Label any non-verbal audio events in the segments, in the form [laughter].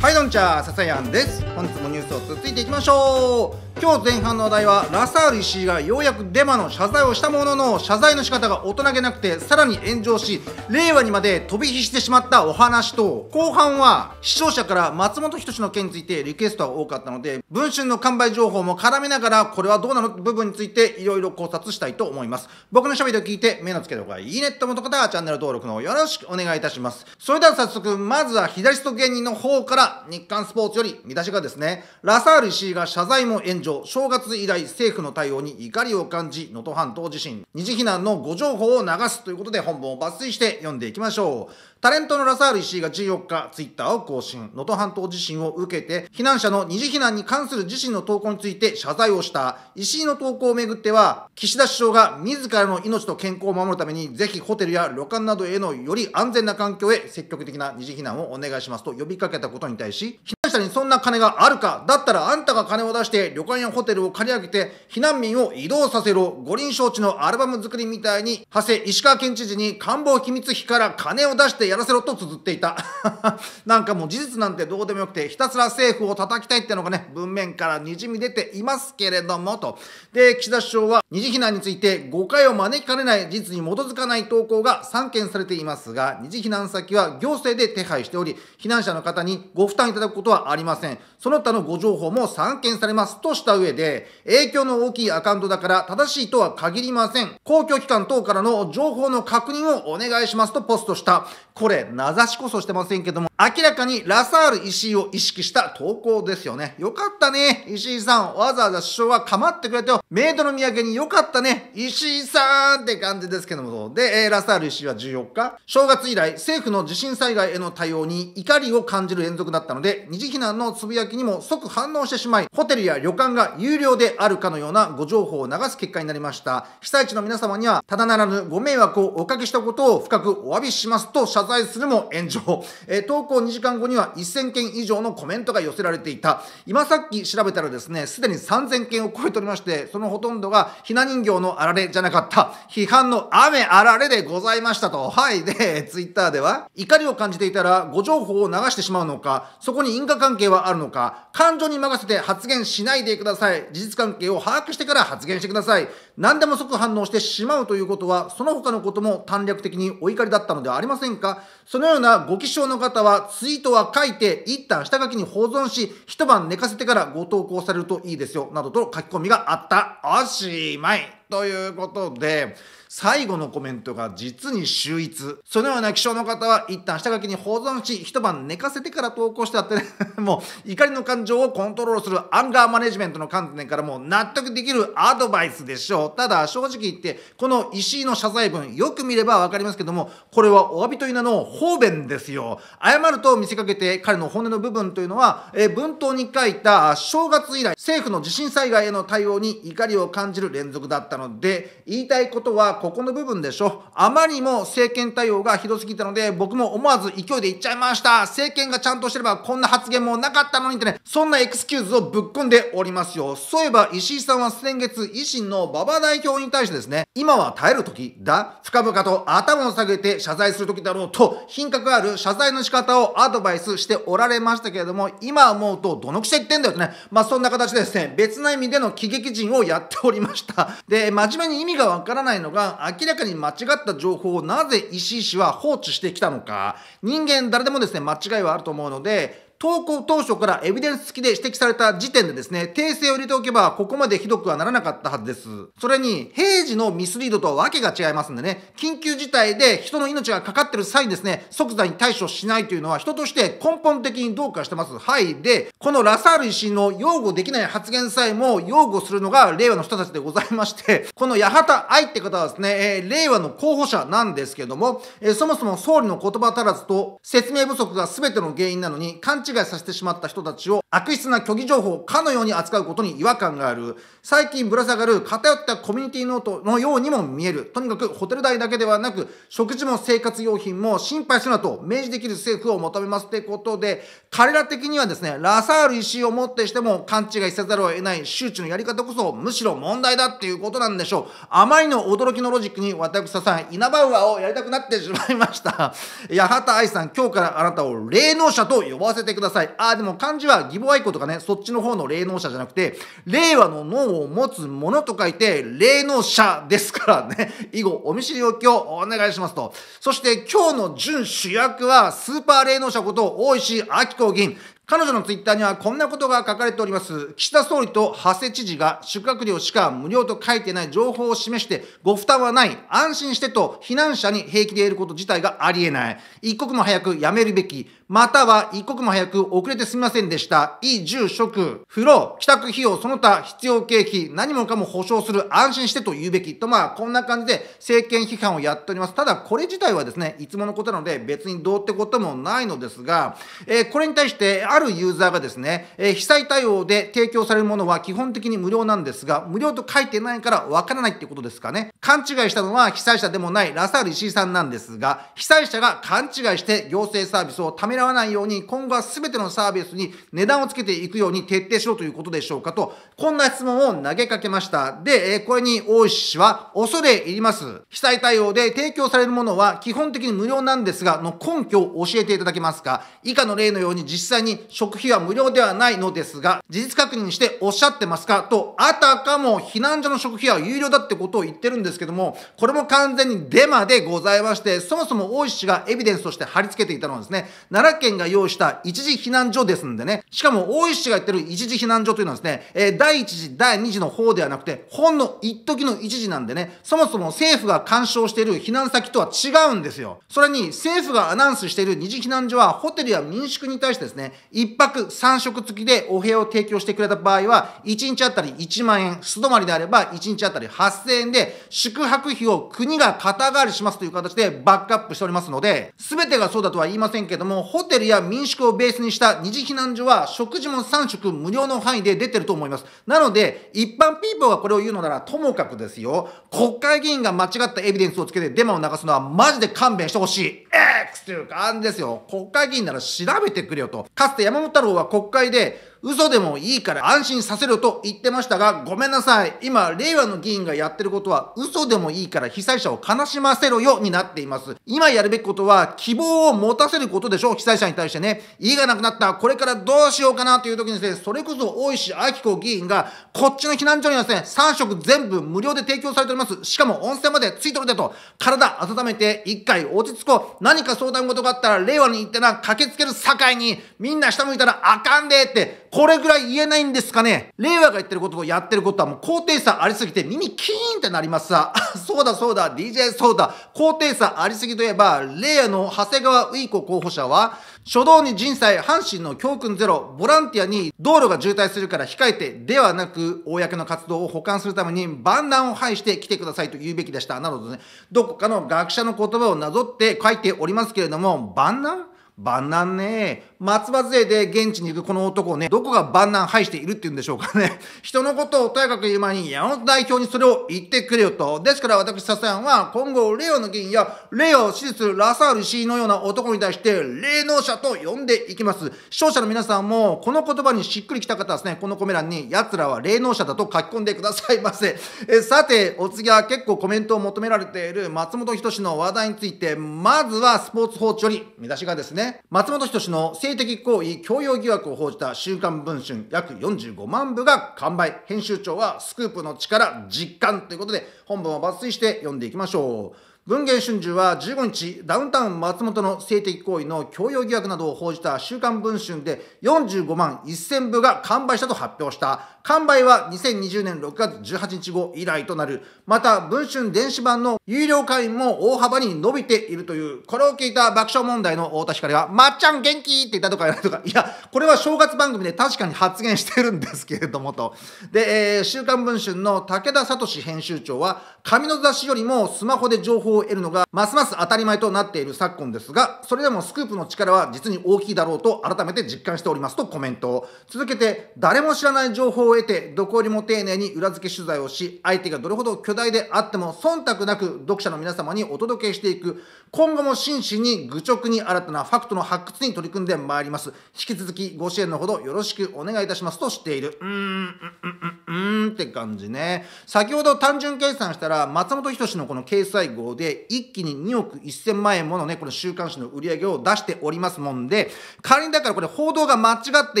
はいどんちゃーささやんです本日もニュースを続いていきましょう今日前半のお題はラサール石井がようやくデマの謝罪をしたものの謝罪の仕方が大人げなくてさらに炎上し令和にまで飛び火してしまったお話と後半は視聴者から松本人志の件についてリクエストが多かったので文春の完売情報も絡めながらこれはどうなの部分についていろいろ考察したいと思います僕の喋りを聞いて目のつけどこがいいねと思った方はチャンネル登録のよろしくお願いいたしますそれでは早速まずは左スト芸人の方から日刊スポーツより見出しがですねラサール石井が謝罪も炎上上正月以来政府の対応に怒りを感じ能登半島地震二次避難のご情報を流すということで本文を抜粋して読んでいきましょうタレントのラサール石井が14日ツイッターを更新能登半島地震を受けて避難者の二次避難に関する自身の投稿について謝罪をした石井の投稿をめぐっては岸田首相が自らの命と健康を守るためにぜひホテルや旅館などへのより安全な環境へ積極的な二次避難をお願いしますと呼びかけたことに対し会社にそんな金があるかだったらあんたが金を出して旅館やホテルを借り上げて避難民を移動させろ五輪招致のアルバム作りみたいに長谷石川県知事に官房秘密費から金を出してやらせろと綴っていた [laughs] なんかもう事実なんてどうでもよくてひたすら政府を叩きたいってのがね文面からにじみ出ていますけれどもとで岸田首相は二次避難について誤解を招きかねない事実に基づかない投稿が散見されていますが二次避難先は行政で手配しており避難者の方にご負担いただくことはありません。その他のご情報も散見されますとした上で、影響の大きいアカウントだから正しいとは限りません。公共機関等からの情報の確認をお願いしますとポストした。これ、名指しこそしてませんけども、明らかにラサール石井を意識した投稿ですよね。よかったね。石井さん、わざわざ首相は構ってくれてよ。メイドの土産によかったね。石井さんって感じですけども。で、えー、ラサール石井は14日、正月以来政府の地震災害への対応に怒りを感じる連続だったので、二次非難のつぶやきにも即反応してしまい、ホテルや旅館が有料であるかのようなご情報を流す結果になりました。被災地の皆様には、ただならぬご迷惑をおかけしたことを深くお詫びしますと謝罪するも炎上。えー、投稿2時間後には1000件以上のコメントが寄せられていた。今さっき調べたらですね、すでに3000件を超えておりまして、そのほとんどがひな人形のあられじゃなかった、批判の雨あられでございましたと。はい。で、ツイッターでは、怒りを感じていたら、ご情報を流してしまうのか、そこに因果関係はあるのか感情に任せて発言しないでください事実関係を把握してから発言してください何でも即反応してしまうということはその他のことも短絡的にお怒りだったのではありませんかそのようなご気性の方はツイートは書いて一旦下書きに保存し一晩寝かせてからご投稿されるといいですよなどと書き込みがあったおしまいということで最後のコメントが実に秀逸。そのような気象の方は一旦下書きに保存し、一晩寝かせてから投稿してあって、ね、[laughs] もう怒りの感情をコントロールするアンガーマネジメントの観点からも納得できるアドバイスでしょう。ただ正直言って、この石井の謝罪文、よく見ればわかりますけども、これはお詫びという名の方便ですよ。謝ると見せかけて彼の本音の部分というのは、え文頭に書いた正月以来、政府の地震災害への対応に怒りを感じる連続だったので、言いたいことはここの部分でしょ。あまりにも政権対応がひどすぎたので、僕も思わず勢いで言っちゃいました。政権がちゃんとしてればこんな発言もなかったのにってね、そんなエクスキューズをぶっ込んでおりますよ。そういえば石井さんは先月、維新の馬場代表に対してですね、今は耐える時だ、深々と頭を下げて謝罪する時だろうと、品格ある謝罪の仕方をアドバイスしておられましたけれども、今思うとどのくせ言ってんだよとね、まあそんな形でですね、別な意味での喜劇人をやっておりました。で、真面目に意味がわからないのが、明らかに間違った情報をなぜ石井氏は放置してきたのか人間誰でもですね間違いはあると思うので投稿当初からエビデンス付きで指摘された時点でですね、訂正を入れておけば、ここまでひどくはならなかったはずです。それに、平時のミスリードとはわけが違いますんでね、緊急事態で人の命がかかってる際にですね、即座に対処しないというのは、人として根本的にどうかしてます。はい。で、このラサール医師の擁護できない発言さえも擁護するのが令和の人たちでございまして、この八幡愛って方はですね、えー、令和の候補者なんですけども、えー、そもそも総理の言葉足らずと説明不足が全ての原因なのに、勘違違いさせてしまった人たちを悪質な虚偽情報かのように扱うことに違和感がある。最近ぶら下がる偏ったコミュニティノートのようにも見える。とにかくホテル代だけではなく、食事も生活用品も心配するなと明示できる政府を求めますってことで、彼ら的にはですね、ラサール石井をもってしても勘違いせざるを得ない周知のやり方こそむしろ問題だっていうことなんでしょう。あまりの驚きのロジックに私さん、稲葉ウをやりたくなってしまいました。八幡愛さん、今日からあなたを霊能者と呼ばせてください。ああ、でも漢字は義母愛子とかね、そっちの方の霊能者じゃなくて、令和の脳を持つものと書いて、霊能者ですからね、以後お見知りおきをお願いしますと。そして今日の準主役は、スーパー霊能者こと、大石明子議員。彼女のツイッターにはこんなことが書かれております。岸田総理と長谷知事が宿泊料しか無料と書いてない情報を示してご負担はない、安心してと避難者に平気でいること自体がありえない。一刻も早くやめるべき、または一刻も早く遅れてすみませんでした。衣、住、職。風呂、帰宅費用、その他必要経費、何もかも保証する、安心してと言うべき。とまあ、こんな感じで政権批判をやっております。ただ、これ自体はですね、いつものことなので別にどうってこともないのですが、えー、これに対して、あるユーザーがですね、え被災対応で提供されるものは基本的に無料なんですが、無料と書いてないからわからないってことですかね。勘違いしたのは被災者でもないラサール石井さんなんですが、被災者が勘違いして行政サービスをためらわないように、今後は全てのサービスに値段をつけていくように徹底しろということでしょうかと、こんな質問を投げかけました。で、えこれに大石氏は、恐れ入ります。被災対応で提供されるものは基本的に無料なんですが、の根拠を教えていただけますか以下の例のように実際に食費は無料ではないのですが、事実確認しておっしゃってますかと、あたかも避難所の食費は有料だってことを言ってるんですけども、これも完全にデマでございまして、そもそも大石氏がエビデンスとして貼り付けていたのはですね、奈良県が用意した一時避難所ですんでね、しかも大石氏が言ってる一時避難所というのはですね、えー、第一次、第二次の方ではなくて、ほんの一時の一時なんでね、そもそも政府が干渉している避難先とは違うんですよ。それに政府がアナウンスしている二次避難所はホテルや民宿に対してですね、1泊3食付きでお部屋を提供してくれた場合は、1日あたり1万円、素泊まりであれば1日あたり8000円で、宿泊費を国が肩代わりしますという形でバックアップしておりますので、全てがそうだとは言いませんけども、ホテルや民宿をベースにした二次避難所は食事も3食無料の範囲で出てると思います。なので、一般ピーポーがこれを言うのならともかくですよ、国会議員が間違ったエビデンスをつけてデマを流すのはマジで勘弁してほしい。X という感じですよ。国会議員なら調べてくれよと。かつて山本太郎は国会で嘘でもいいから安心させろと言ってましたが、ごめんなさい。今、令和の議員がやってることは、嘘でもいいから被災者を悲しませろよになっています。今やるべきことは、希望を持たせることでしょう。被災者に対してね。家がなくなった。これからどうしようかなという時にですね、それこそ大石明子議員が、こっちの避難所にはですね、3食全部無料で提供されております。しかも温泉までついてるでと、体温めて一回落ち着こう。何か相談事があったら、令和に行ってな、駆けつける境に、みんな下向いたらあかんでって、これぐらい言えないんですかね。令和が言ってることとやってることはもう高低差ありすぎて耳キーンってなりますさ。[laughs] そうだそうだ、DJ そうだ。高低差ありすぎといえば、令和の長谷川ウイコ候補者は、初動に人災、阪神の教訓ゼロ、ボランティアに道路が渋滞するから控えて、ではなく、公の活動を補完するために、万難を排して来てくださいと言うべきでした。などとね、どこかの学者の言葉をなぞって書いておりますけれども、万難万難ね松葉杖で現地に行くこの男をね、どこが万難排しているって言うんでしょうかね。[laughs] 人のことをとやかく言う前に、山本代表にそれを言ってくれよと。ですから私、笹山は今後、レオの議員や、レオを支持するラサール氏のような男に対して、霊能者と呼んでいきます。視聴者の皆さんも、この言葉にしっくりきた方はですね、このコメ欄に、奴らは霊能者だと書き込んでくださいませ。[laughs] えさて、お次は結構コメントを求められている松本人志の話題について、まずはスポーツ報知より、見出しがですね、松本人志の性的行為強要疑惑を報じた週刊文春約45万部が完売。編集長はスクープの力実感ということで、本文を抜粋して読んでいきましょう。文藝春秋は15日、ダウンタウン松本の性的行為の強要疑惑などを報じた週刊文春で45万1000部が完売したと発表した。完売は2020年6月18日後以来となる。また、文春電子版の有料会員も大幅に伸びているという、これを聞いた爆笑問題の太田光は、まっちゃん元気って言ったとかやないとか、いや、これは正月番組で確かに発言してるんですけれどもと。で、えー、週刊文春の武田聡編集長は、紙の雑誌よりもスマホで情報をを得るのがますます当たり前となっている昨今ですが、それでもスクープの力は実に大きいだろうと改めて実感しておりますとコメントを。続けて、誰も知らない情報を得て、どこよりも丁寧に裏付け取材をし、相手がどれほど巨大であっても忖度なく読者の皆様にお届けしていく、今後も真摯に愚直に新たなファクトの発掘に取り組んでまいります。引き続きご支援のほどよろしくお願いいたしますとしている。うーん、うん、うん、うんって感じね。先ほど単純計算したら、松本人志のこの掲載号で、で一気に2億1000万円ものね、この週刊誌の売り上げを出しておりますもんで、仮にだからこれ報道が間違って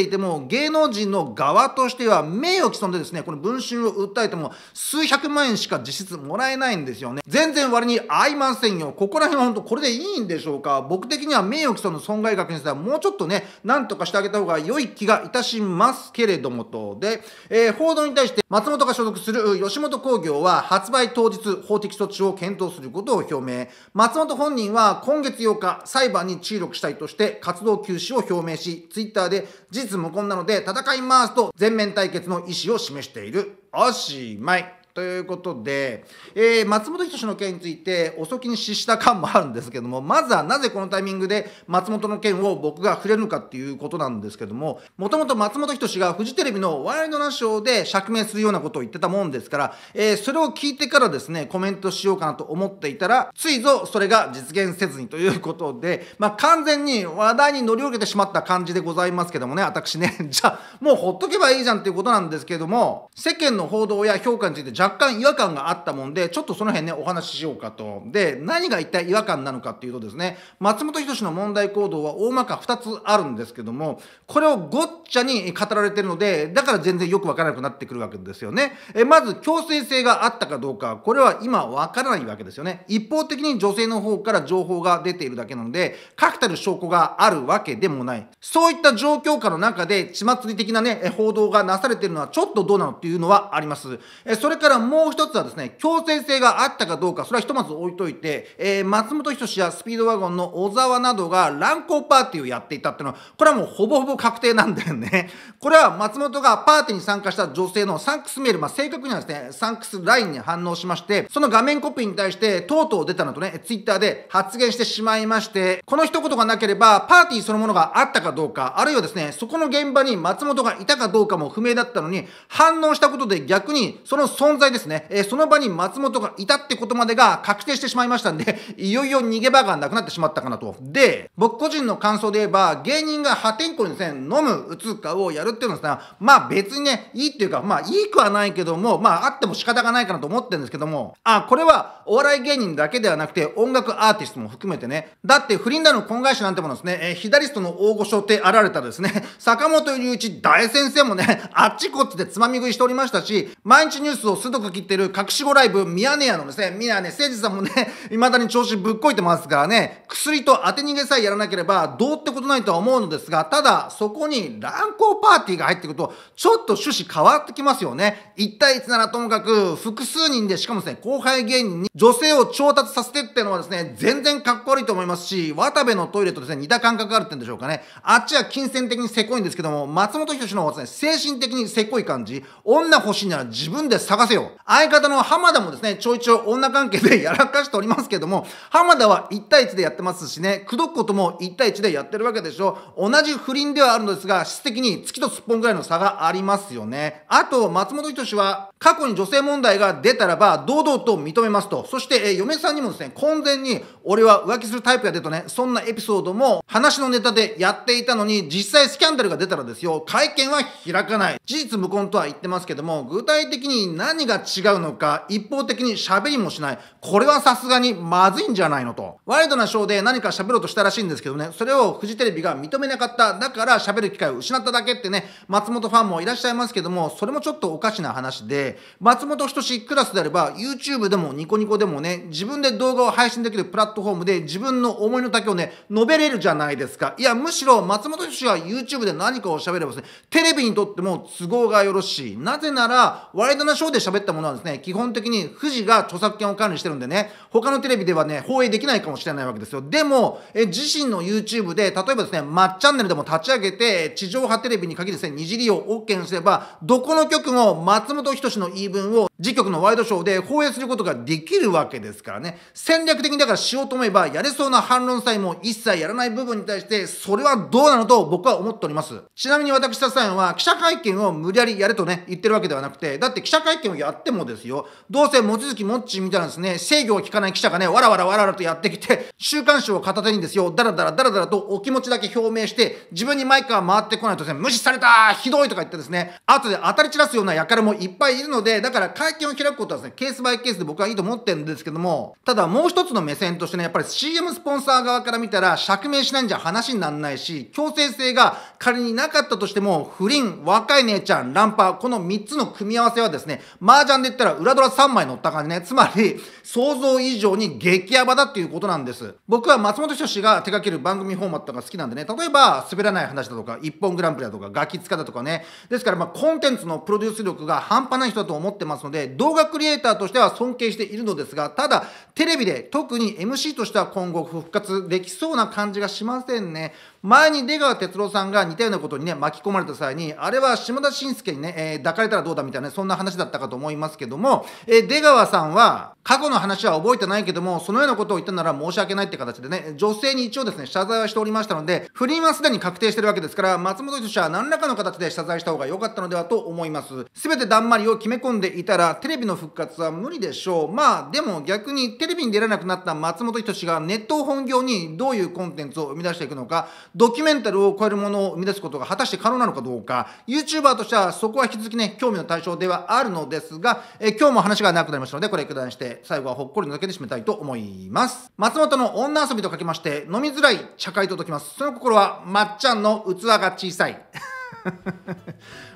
いても、芸能人の側としては名誉毀損でですね、この文春を訴えても数百万円しか実質もらえないんですよね。全然割に合いませんよ。ここら辺は本当これでいいんでしょうか僕的には名誉毀損の損害額についてはもうちょっとね、なんとかしてあげた方が良い気がいたしますけれどもと。で、えー、報道に対して松本が所属する吉本興業は発売当日法的措置を検討することことを表明松本本人は今月8日裁判に注力したいとして活動休止を表明しツイッターで事実無根なので戦いますと全面対決の意思を示しているおしまいということで、えー、松本人志の件について遅きに失した感もあるんですけどもまずはなぜこのタイミングで松本の件を僕が触れるのかっていうことなんですけどももともと松本人志がフジテレビの「ワイドナショー」で釈明するようなことを言ってたもんですから、えー、それを聞いてからですねコメントしようかなと思っていたらついぞそれが実現せずにということで、まあ、完全に話題に乗り上げてしまった感じでございますけどもね私ね [laughs] じゃあもうほっとけばいいじゃんっていうことなんですけども世間の報道や評価について若干違和感があったもんで、ちょっとその辺ね、お話ししようかと。で、何が一体違和感なのかっていうとですね、松本人志の問題行動は大まか2つあるんですけども、これをごっちゃに語られてるので、だから全然よくわからなくなってくるわけですよね。えまず、強制性があったかどうか、これは今わからないわけですよね。一方的に女性の方から情報が出ているだけなので、確たる証拠があるわけでもない。そういった状況下の中で、血祭り的なね、報道がなされてるのはちょっとどうなのっていうのはあります。えそれからもう一つはですね、強制性があったかどうか、それはひとまず置いといて、えー、松本人志やスピードワゴンの小沢などが乱交パーティーをやっていたっていうのは、これはもうほぼほぼ確定なんだよね。[laughs] これは松本がパーティーに参加した女性のサンクスメール、まあ、正確にはですね、サンクスラインに反応しまして、その画面コピーに対して、とうとう出たのとね、ツイッターで発言してしまいまして、この一言がなければ、パーティーそのものがあったかどうか、あるいはですね、そこの現場に松本がいたかどうかも不明だったのに、反応したことで逆にその存在ですね、えー、その場に松本がいたってことまでが確定してしまいましたんで、[laughs] いよいよ逃げ場がなくなってしまったかなと。で、僕個人の感想で言えば、芸人が破天荒にですね、飲む、打つ、かをやるっていうのはですまあ別にね、いいっていうか、まあいいくはないけども、まああっても仕方がないかなと思ってるんですけども、あ、これはお笑い芸人だけではなくて、音楽アーティストも含めてね、だって不倫だの婚外子なんてものですね、えー、左ストの大御所ってあられたですね、[laughs] 坂本龍一大先生もね、あっちこっちでつまみ食いしておりましたし、毎日ニュースをすどく切ってる隠し子ライブ、ミヤネ屋のですね、ミヤネ、誠治さんもね、[laughs] 未だに調子ぶっこいてますからね、薬と当て逃げさえやらなければどうってことないとは思うのですが、ただ、そこに乱行パーティーが入ってくると、ちょっと趣旨変わってきますよね。1対1ならともかく、複数人で、しかもですね、後輩芸人に女性を調達させてっていうのはですね、全然かっこ悪いと思いますし、渡部のトイレとですね、似た感覚があるってんでしょうかね。あっちは金銭的にせこいんですけども、松本人志の方はですね、精神的にせこい感じ、女欲しいなら自分で探せよよ。相方の浜田もですね、ちょいちょい女関係でやらかしておりますけども、浜田は1対1でやってますしね、口説くことも1対1でやってるわけでしょ。同じ不倫ではあるのですが、質的に月とすっぽんぐらいの差がありますよね。あと、松本人志は過去に女性問題が出たらば、堂々と認めますと。そして、え嫁さんにもですね、婚前に、俺は浮気するタイプやでとね、そんなエピソードも、話のネタでやっていたのに、実際スキャンダルが出たらですよ、会見は開かない。事実無根とは言ってますけども、具体的に何が違うのか、一方的に喋りもしない。これはさすがにまずいんじゃないのと。ワイドなショーで何か喋ろうとしたらしいんですけどね、それをフジテレビが認めなかった。だから喋る機会を失っただけってね、松本ファンもいらっしゃいますけども、それもちょっとおかしな話で、松本人志クラスであれば、YouTube でもニコニコでもね、自分で動画を配信できるプラットフォームで自分の思いの丈をね、述べれるじゃないですか。いや、むしろ松本人志は YouTube で何かを喋ればですね、テレビにとっても都合がよろしい。なぜなら、ワイドナショーで喋ったものはですね、基本的に富士が著作権を管理してるんでね、他のテレビではね、放映できないかもしれないわけですよ。でも、え自身の YouTube で、例えばですね、マっチャンネルでも立ち上げて、地上波テレビに限りですね、二次利用 OK にすれば、どこの局も松本人志氏の言い分を自局のワイドショーで放映することができるわけですからね。戦略的にだからしようと思えば、やれそうな反論さえも一切やらない部分に対して、それはどうなのと僕は思っております。ちなみに私、サちンは記者会見を無理やりやれとね、言ってるわけではなくて、だって記者会見をやってもですよ、どうせ望月もっちみたいなですね、制御を聞かない記者がね、わらわらわらわらとやってきて、週刊誌を片手にですよ、だらだらだらだらとお気持ちだけ表明して、自分にマイクが回ってこないとですね、無視されたひどいとか言ってですね、後で当たり散らすような輩もいっぱいいるるので、だから会見を開くことはですね、ケースバイケースで僕はいいと思ってるんですけども、ただもう一つの目線としてね、やっぱり CM スポンサー側から見たら、釈明しないんじゃ話にならないし、強制性が仮になかったとしても、不倫、若い姉ちゃん、乱ンパこの3つの組み合わせはですね、麻雀で言ったら裏ドラ3枚乗った感じね。つまり、想像以上に激ヤバだっていうことなんです。僕は松本人志が手掛ける番組フォーマットが好きなんでね、例えば、滑らない話だとか、一本グランプリだとか、ガキ使だとかね。ですから、まあ、コンテンツのプロデュース力が半端ない人人だと思ってますので、動画クリエイターとしては尊敬しているのですが、ただ、テレビで特に MC としては今後復活できそうな感じがしませんね。前に出川哲朗さんが似たようなことにね巻き込まれた際にあれは下田晋介にね、えー、抱かれたらどうだみたいなそんな話だったかと思いますけども、えー、出川さんは過去の話は覚えてないけどもそのようなことを言ったなら申し訳ないって形でね女性に一応ですね謝罪はしておりましたので不倫はすでに確定してるわけですから松本人志は何らかの形で謝罪した方が良かったのではと思います全てだんまりを決め込んでいたらテレビの復活は無理でしょうまあでも逆にテレビに出れなくなった松本人志がネットを本業にどういうコンテンツを生み出していくのかドキュメンタルを超えるものを生み出すことが果たして可能なのかどうか、YouTuber としてはそこは引き続きね、興味の対象ではあるのですが、え今日も話が長くなりましたので、これ一段して、最後はほっこりのだけで締めたいと思います。松本の女遊びと書きまして、飲みづらい茶会と解きます。その心は、まっちゃんの器が小さい。[laughs]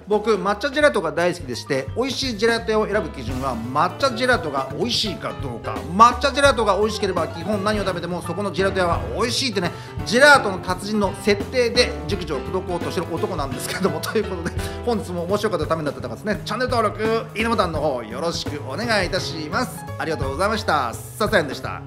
僕抹茶ジェラートが大好きでして美味しいジェラート屋を選ぶ基準は抹茶ジェラートが美味しいかどうか抹茶ジェラートが美味しければ基本何を食べてもそこのジェラート屋は美味しいってねジェラートの達人の設定で熟女を口説こうとしてる男なんですけどもということで本日も面白かったためになった方ですねチャンネル登録いいねボタンの方よろしくお願いいたしますありがとうございましたささやんでした